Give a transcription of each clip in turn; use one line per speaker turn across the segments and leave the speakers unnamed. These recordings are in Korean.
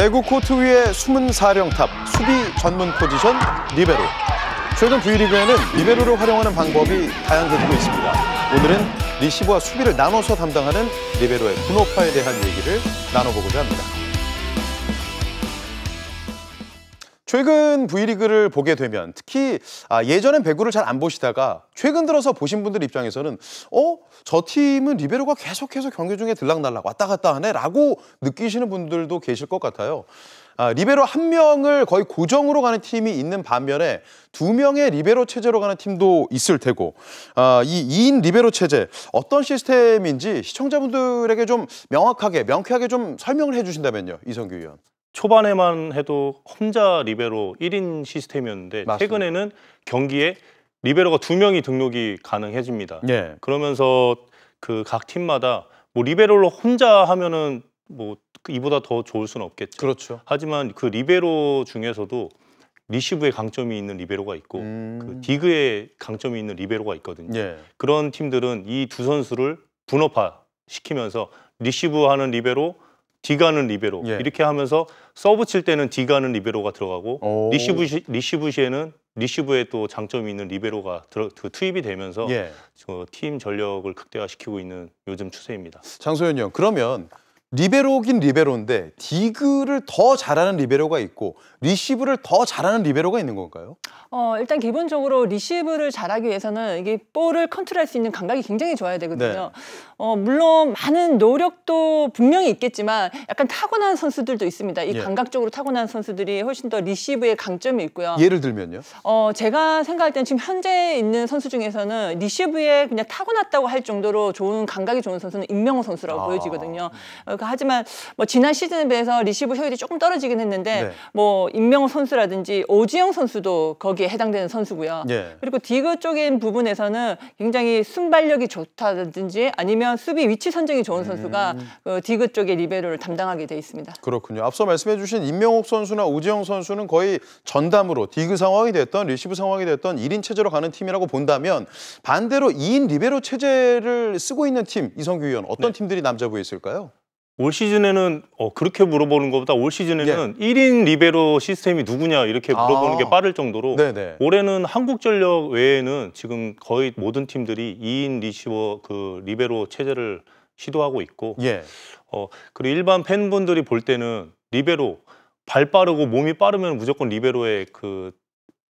배구 코트 위에 숨은 사령탑, 수비 전문 포지션 리베로. 최근 V리그에는 리베로를 활용하는 방법이 다양해지고 있습니다. 오늘은 리시브와 수비를 나눠서 담당하는 리베로의 분호파에 대한 얘기를 나눠보고자 합니다. 최근 V리그를 보게 되면 특히 아, 예전엔 배구를 잘 안 보시다가 최근 들어서 보신 분들 입장에서는 어? 저 팀은 리베로가 계속해서 경기 중에 들락날락 왔다 갔다 하네 라고 느끼시는 분들도 계실 것 같아요. 아, 리베로 한 명을 거의 고정으로 가는 팀이 있는 반면에 두 명의 리베로 체제로 가는 팀도 있을 테고 아, 이 2인 리베로 체제 어떤 시스템인지 시청자분들에게 좀 명확하게 명쾌하게 좀 설명을
해주신다면요 이성규 위원 초반에만 해도 혼자 리베로 1인 시스템이었는데 맞습니다. 최근에는 경기에 리베로가 두 명이 등록이 가능해집니다. 예. 그러면서 그 각 팀마다 뭐 리베로로 혼자 하면은 뭐 이보다 더 좋을 수는 없겠죠. 그렇죠. 하지만 그 리베로 중에서도 리시브의 강점이 있는 리베로가 있고 음... 그 디그의 강점이 있는 리베로가 있거든요. 예. 그런 팀들은 이 두 선수를 분업화 시키면서 리시브하는 리베로 디가는 리베로 예. 이렇게 하면서 서브 칠 때는 디가는 리베로가 들어가고 리시브 시, 리시브 시에는 리시브에 또 장점이 있는 리베로가 들어, 그 투입이 되면서 예. 저팀 그 전력을 극대화시키고 있는 요즘 추세입니다.
장소연 형 그러면 리베로긴 리베로인데 디그를 더 잘하는 리베로가 있고 리시브를 더 잘하는 리베로가 있는 건가요?
어, 일단 기본적으로 리시브를 잘하기 위해서는 이게 볼을 컨트롤할 수 있는 감각이 굉장히 좋아야 되거든요. 네. 어, 물론 많은 노력도 분명히 있겠지만 약간 타고난 선수들도 있습니다. 이 예. 감각적으로 타고난 선수들이 훨씬 더 리시브의 강점이 있고요. 예를 들면요? 어, 제가 생각할 때는 지금 현재 있는 선수 중에서는 리시브에 그냥 타고났다고 할 정도로 좋은 감각이 좋은 선수는 임명호 선수라고 아. 보여지거든요. 어, 그러니까 하지만 뭐 지난 시즌에 비해서 리시브 효율이 조금 떨어지긴 했는데 네. 뭐 임명호 선수라든지 오지영 선수도 거기에 해당되는 선수고요. 네. 그리고 디그 쪽인 부분에서는 굉장히 순발력이 좋다든지 아니면 수비 위치 선정이 좋은 선수가 음. 그 디그 쪽의 리베로를 담당하게 돼 있습니다.
그렇군요. 앞서 말씀해주신 임명옥 선수나 오지영 선수는 거의 전담으로 디그 상황이 됐던 리시브 상황이 됐던 1인 체제로 가는 팀이라고 본다면 반대로 2인 리베로
체제를 쓰고 있는 팀 이성규 의원 어떤 네. 팀들이 남자부에 있을까요? 올 시즌에는 어, 그렇게 물어보는 것보다 올 시즌에는 예. 1인 리베로 시스템이 누구냐 이렇게 아. 물어보는 아. 게 빠를 정도로 네네. 올해는 한국전력 외에는 지금 거의 모든 팀들이 2인 리시버 그 리베로 체제를 시도하고 있고 예. 어, 그리고 일반 팬분들이 볼 때는 리베로 발 빠르고 몸이 빠르면 무조건 리베로의 그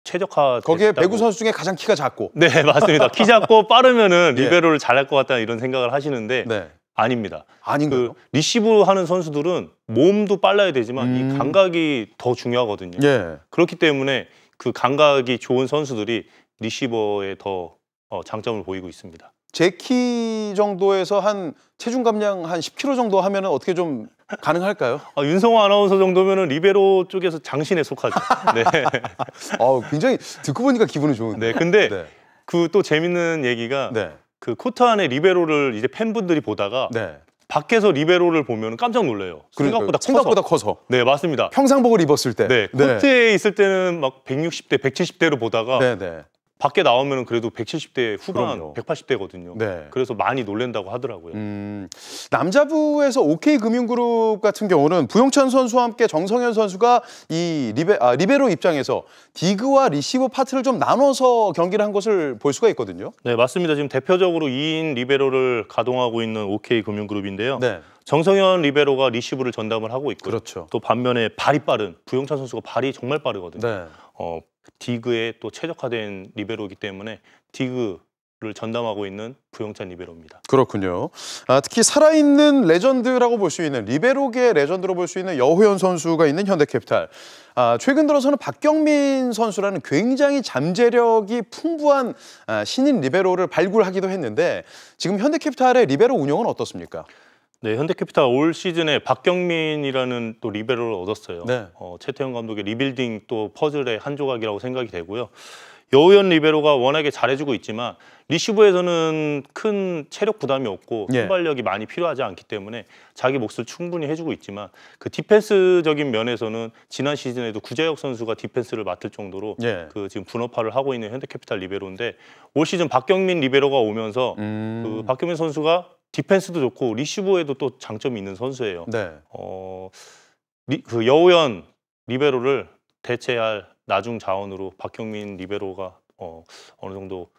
최적화 거기에 배구 선수 중에 가장 키가 작고 네 맞습니다 키 작고 빠르면은 예. 리베로를 예. 잘할 것같다 이런 생각을 하시는데 네. 아닙니다. 아닌가요? 그 리시브 하는 선수들은 몸도 빨라야 되지만 음... 이 감각이 더 중요하거든요. 예. 그렇기 때문에 그 감각이 좋은 선수들이 리시버에 더 어, 장점을 보이고 있습니다.
제키 정도에서 한 체중 감량 한 10kg 정도 하면 어떻게 좀 가능할까요?
아, 윤성호 아나운서 정도면 리베로 쪽에서 장신에 속하죠. 네. 아, 굉장히 듣고 보니까 기분이 좋은데. 네, 근데 네. 그또 재밌는 얘기가 네. 그 코트 안에 리베로를 이제 팬분들이 보다가 네. 밖에서 리베로를 보면 깜짝 놀래요. 생각보다 커서. 생각보다 커서.
네, 맞습니다. 평상복을 입었을 때. 네, 네. 코트에
네. 있을 때는 막 160대, 170대로 보다가 네네. 네. 밖에 나오면 그래도 170대 후반 그럼요. 180대거든요. 네. 그래서 많이 놀랜다고 하더라고요. 음,
남자부에서 OK 금융그룹 같은 경우는 부용찬 선수와 함께 정성현 선수가 이 리베, 아, 리베로 입장에서 디그와 리시브 파트를 좀 나눠서 경기를 한 것을 볼 수가 있거든요.
네, 맞습니다. 지금 대표적으로 2인 리베로를 가동하고 있는 OK 금융그룹인데요. 네. 정성현 리베로가 리시브를 전담을 하고 있고 그렇죠. 또 반면에 발이 빠른 부용찬 선수가 발이 정말 빠르거든요. 네. 어, 디그에 또 최적화된 리베로이기 때문에 디그 를 전담하고 있는 부영찬 리베로입니다.
그렇군요. 아, 특히 살아있는 레전드라고 볼 수 있는 리베로계 레전드로 볼 수 있는 여호연 선수가 있는 현대캐피탈. 아, 최근 들어서는 박경민 선수라는 굉장히 잠재력이 풍부한 아, 신인 리베로를 발굴하기도 했는데 지금 현대캐피탈의 리베로 운영은 어떻습니까?
네, 현대캐피탈 올 시즌에 박경민이라는 또 리베로를 얻었어요. 네. 어, 최태형 감독의 리빌딩 또 퍼즐의 한 조각이라고 생각이 되고요. 여우현 리베로가 워낙에 잘해주고 있지만 리시브에서는 큰 체력 부담이 없고 예. 순발력이 예. 많이 필요하지 않기 때문에 자기 몫을 충분히 해주고 있지만 그 디펜스적인 면에서는 지난 시즌에도 구자혁 선수가 디펜스를 맡을 정도로 예. 그 지금 분업화를 하고 있는 현대캐피탈 리베로인데 올 시즌 박경민 리베로가 오면서 음... 그 박경민 선수가 디펜스도 좋고 리시브에도 또 장점이 있는 선수예요. 네. 어, 리, 그 여우연 리베로를 대체할 나중 자원으로 박경민 리베로가 어, 어느 정도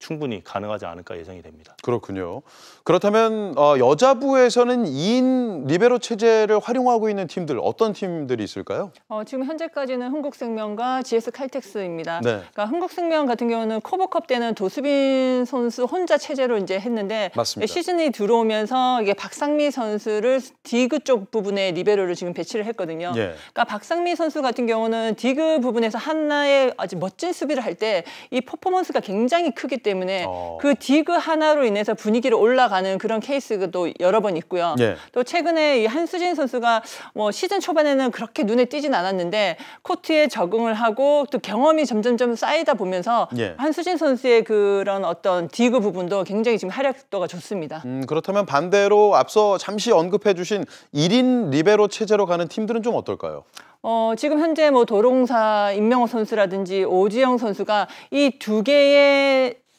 충분히 가능하지 않을까 예상이 됩니다.
그렇군요. 그렇다면 어, 여자부에서는 2인 리베로 체제를 활용하고 있는 팀들 어떤 팀들이 있을까요?
어, 지금 현재까지는 흥국생명과 GS 칼텍스입니다. 네. 그러니까 흥국생명 같은 경우는 커버컵 때는 도수빈 선수 혼자 체제로 이제 했는데 맞습니다. 시즌이 들어오면서 이게 박상미 선수를 디그 쪽 부분에 리베로를 지금 배치를 했거든요. 예. 그러니까 박상미 선수 같은 경우는 디그 부분에서 한나의 아주 멋진 수비를 할 때 이 퍼포먼스가 굉장히 크기 때문에 때문에 어. 그 디그 하나로 인해서 분위기를 올라가는 그런 케이스도 여러 번 있고요. 예. 또 최근에 이 한수진 선수가 뭐 시즌 초반에는 그렇게 눈에 띄진 않았는데 코트에 적응을 하고 또 경험이 점점점 쌓이다 보면서 예. 한수진 선수의 그런 어떤 디그 부분도 굉장히 지금 활약도가 좋습니다.
음, 그렇다면 반대로 앞서 잠시 언급해 주신 1인 리베로 체제로 가는 팀들은 좀 어떨까요?
어, 지금 현재 뭐 도롱사 임명호 선수라든지 오지영 선수가 이 두 개의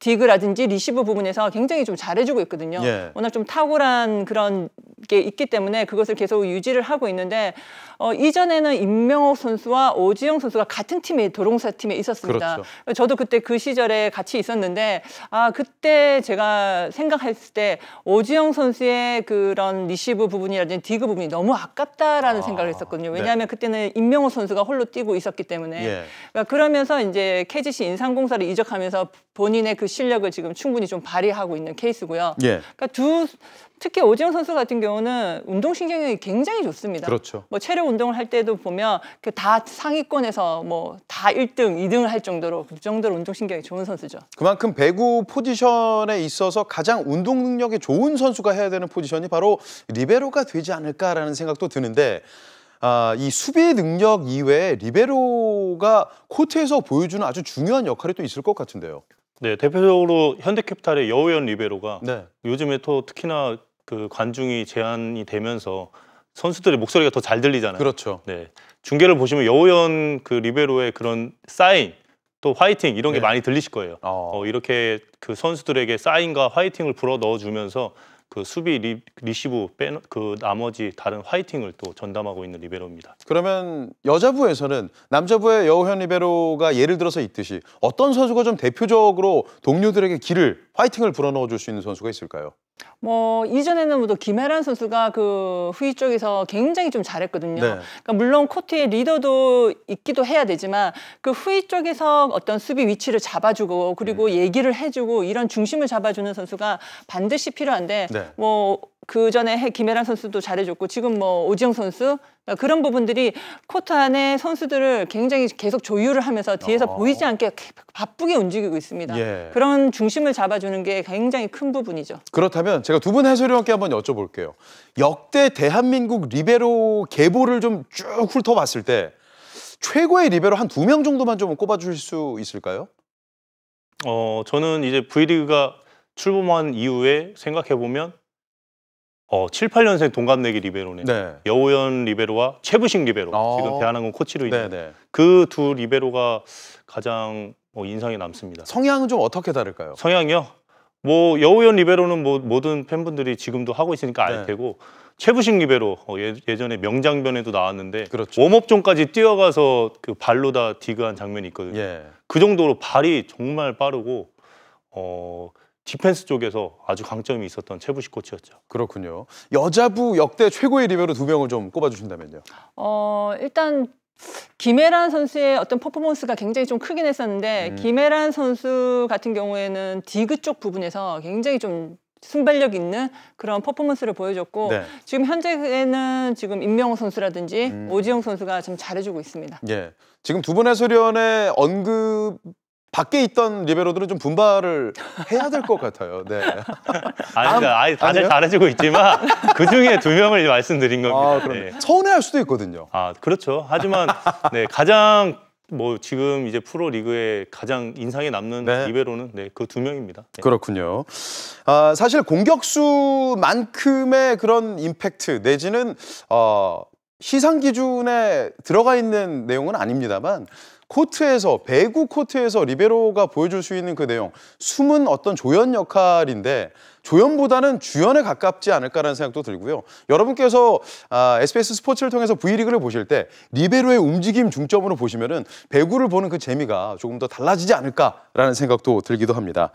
디그라든지 리시브 부분에서 굉장히 좀 잘해주고 있거든요. 예. 워낙 좀 탁월한 그런 게 있기 때문에 그것을 계속 유지를 하고 있는데 어, 이전에는 임명옥 선수와 오지영 선수가 같은 팀에 도롱사 팀에 있었습니다. 그렇죠. 저도 그때 그 시절에 같이 있었는데 아 그때 제가 생각했을 때 오지영 선수의 그런 리시브 부분이라든지 디그 부분이 너무 아깝다라는 아, 생각을 했었거든요. 네. 왜냐하면 네. 그때는 임명호 선수가 홀로 뛰고 있었기 때문에 예. 그러 그러니까 그러면서 이제 캐지시 인상공사를 이적하면서 본인의 그 실력을 지금 충분히 좀 발휘하고 있는 케이스고요. 예. 그러니까 두 특히 오지영 선수 같은 경우는 운동신경이 굉장히 좋습니다. 그렇죠. 뭐 체력 운동을 할 때도 보면 그다 상위권에서 뭐다 1등, 2등을 할 정도로 그 정도로 운동신경이 좋은 선수죠.
그만큼 배구 포지션에 있어서 가장 운동 능력이 좋은 선수가 해야 되는 포지션이 바로 리베로가 되지 않을까라는 생각도 드는데 아, 이 수비 능력 이외에 리베로가 코트에서 보여주는 아주 중요한 역할이 또 있을 것 같은데요.
네, 대표적으로 현대캐피탈의 여우현 리베로가 네. 요즘에 또 특히나 그 관중이 제한이 되면서 선수들의 목소리가 더 잘 들리잖아요. 그렇죠. 네. 중계를 보시면 여우현 그 리베로의 그런 사인 또 화이팅 이런 게 네. 많이 들리실 거예요. 어. 어, 이렇게 그 선수들에게 사인과 화이팅을 불어 넣어주면서 그 수비 리, 리시브 빼, 그 나머지 다른 화이팅을 또 전담하고 있는 리베로입니다.
그러면 여자부에서는 남자부의 여우현 리베로가 예를 들어서 있듯이 어떤 선수가 좀 대표적으로 동료들에게 길을 화이팅을 불어넣어 줄 수 있는 선수가 있을까요?
뭐 이전에는 뭐 김혜란 선수가 그 후위 쪽에서 굉장히 좀 잘했거든요. 네. 그러니까 물론 코트의 리더도 있기도 해야 되지만 그 후위 쪽에서 어떤 수비 위치를 잡아주고 그리고 음. 얘기를 해주고 이런 중심을 잡아주는 선수가 반드시 필요한데 네. 뭐그 전에 김혜란 선수도 잘해줬고 지금 뭐 오지영 선수 그러니까 그런 부분들이 코트 안에 선수들을 굉장히 계속 조율을 하면서 뒤에서 어. 보이지 않게 바쁘게 움직이고 있습니다. 예. 그런 중심을 잡아주는 게 굉장히 큰 부분이죠.
그렇다면 제가 두 분 해설위원께 한번 여쭤볼게요. 역대 대한민국 리베로 계보를 좀 쭉 훑어봤을 때 최고의 리베로 한 두 명 정도만 좀 꼽아주실
수 있을까요? 어 저는 이제 V리그가 출범한 이후에 생각해보면 어, 7, 8년생 동갑내기 리베로네. 네. 여우연 리베로와 최부식 리베로. 아 지금 대한항공 코치로 있는 네, 네. 그두 리베로가 가장 뭐 인상에 남습니다. 성향은 좀 어떻게 다를까요? 성향이요? 뭐 여우연 리베로는 뭐 모든 팬분들이 지금도 하고 있으니까 알 네. 테고 최부식 리베로 어, 예, 전에 명장면에도 나왔는데 그렇죠. 웜업존까지 뛰어가서 그 발로 다 디그한 장면이 있거든요. 예. 그 정도로 발이 정말 빠르고 어 디펜스 쪽에서 아주 강점이 있었던 최부식 코치였죠. 그렇군요. 여자부 역대 최고의 리베로 두 명을 좀
꼽아주신다면요.
어 일단 김혜란 선수의 어떤 퍼포먼스가 굉장히 좀 크긴 했었는데 음. 김혜란 선수 같은 경우에는 디그 쪽 부분에서 굉장히 좀 순발력 있는 그런 퍼포먼스를 보여줬고 네. 지금 현재는 지금 임명호 선수라든지 음. 오지영 선수가 좀 잘해주고 있습니다.
예. 지금 두 분의 소련의 언급 밖에 있던 리베로들은 좀 분발을 해야 될 것 같아요. 네.
아니, 그니까 아니, 다들 아니요 잘해주고 있지만 그 중에 두 명을 말씀드린 겁니다. 아, 네. 서운해할 수도 있거든요. 아 그렇죠. 하지만 네, 가장 뭐 지금 이제 프로 리그에 가장 인상에 남는 네. 리베로는 네, 그 두 명입니다.
네. 그렇군요. 아, 사실 공격수만큼의 그런 임팩트 내지는 어, 시상 기준에 들어가 있는 내용은 아닙니다만 코트에서 배구 코트에서 리베로가 보여줄 수 있는 그 내용 숨은 어떤 조연 역할인데 조연보다는 주연에 가깝지 않을까라는 생각도 들고요. 여러분께서 아, SBS 스포츠를 통해서 V리그를 보실 때 리베로의 움직임 중점으로 보시면은 배구를 보는 그 재미가 조금 더 달라지지 않을까라는 생각도 들기도 합니다.